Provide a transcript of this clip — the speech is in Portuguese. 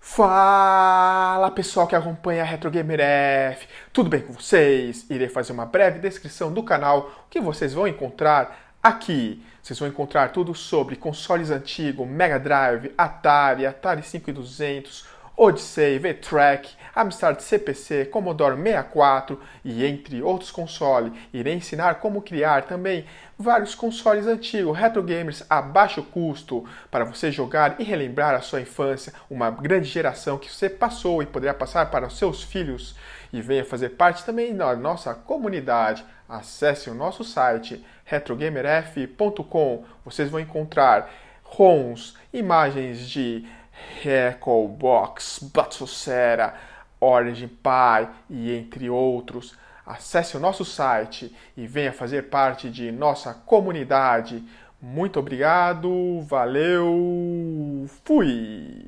Fala pessoal que acompanha a Retro Gamer F, tudo bem com vocês? Irei fazer uma breve descrição do canal que vocês vão encontrar aqui. Vocês vão encontrar tudo sobre consoles antigos, Mega Drive, Atari, Atari 5200, Odyssey, V-Track, Amstrad CPC, Commodore 64 e entre outros consoles. Irei ensinar como criar também vários consoles antigos, retro gamers a baixo custo, para você jogar e relembrar a sua infância, uma grande geração que você passou e poderá passar para os seus filhos. E venha fazer parte também da nossa comunidade. Acesse o nosso site retrogamerf.com. Vocês vão encontrar ROMs, imagens de Recalbox, Batsucera, Origin Pie e entre outros. Acesse o nosso site e venha fazer parte de nossa comunidade. Muito obrigado, valeu, fui!